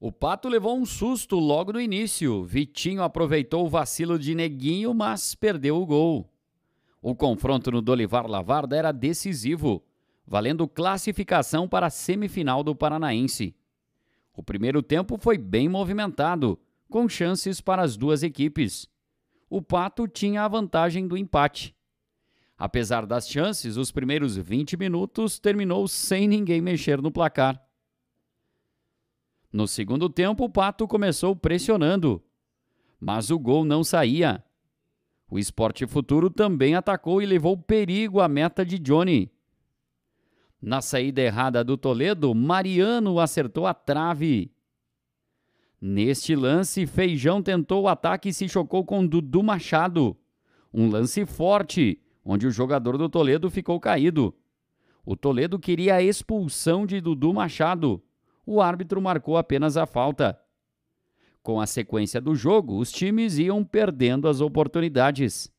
O Pato levou um susto logo no início. Vitinho aproveitou o vacilo de Neguinho, mas perdeu o gol. O confronto no Dolivar Lavarda era decisivo, valendo classificação para a semifinal do Paranaense. O primeiro tempo foi bem movimentado, com chances para as duas equipes. O Pato tinha a vantagem do empate. Apesar das chances, os primeiros 20 minutos terminou sem ninguém mexer no placar. No segundo tempo, o Pato começou pressionando, mas o gol não saía. O Esporte Futuro também atacou e levou perigo à meta de Johnny. Na saída errada do Toledo, Mariano acertou a trave. Neste lance, Feijão tentou o ataque e se chocou com Dudu Machado. Um lance forte, onde o jogador do Toledo ficou caído. O Toledo queria a expulsão de Dudu Machado, o árbitro marcou apenas a falta. Com a sequência do jogo, os times iam perdendo as oportunidades.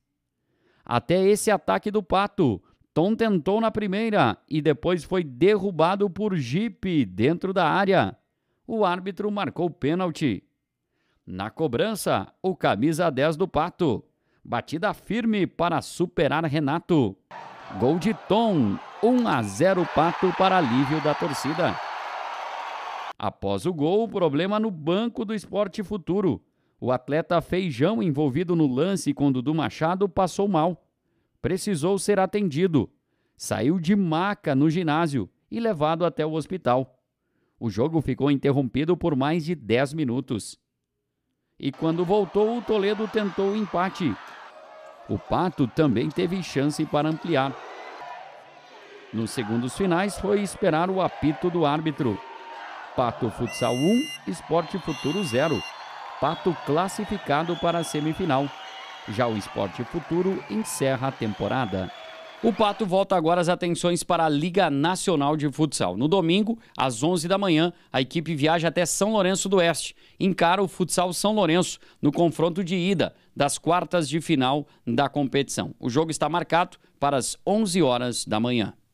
Até esse ataque do Pato, Tom tentou na primeira e depois foi derrubado por Jeep dentro da área. O árbitro marcou pênalti. Na cobrança, o camisa 10 do Pato. Batida firme para superar Renato. Gol de Tom, 1 a 0 Pato para alívio da torcida. Após o gol, problema no banco do Esporte Futuro. O atleta Feijão, envolvido no lance com Dudu Machado, passou mal. Precisou ser atendido. Saiu de maca no ginásio e levado até o hospital. O jogo ficou interrompido por mais de 10 minutos. E quando voltou, o Toledo tentou o empate. O Pato também teve chance para ampliar. Nos segundos finais, foi esperar o apito do árbitro. Pato Futsal 1, Esporte Futuro 0. Pato classificado para a semifinal. Já o Esporte Futuro encerra a temporada. O Pato volta agora as atenções para a Liga Nacional de Futsal. No domingo, às 11 da manhã, a equipe viaja até São Lourenço do Oeste. Encara o Futsal São Lourenço no confronto de ida das quartas de final da competição. O jogo está marcado para as 11 horas da manhã.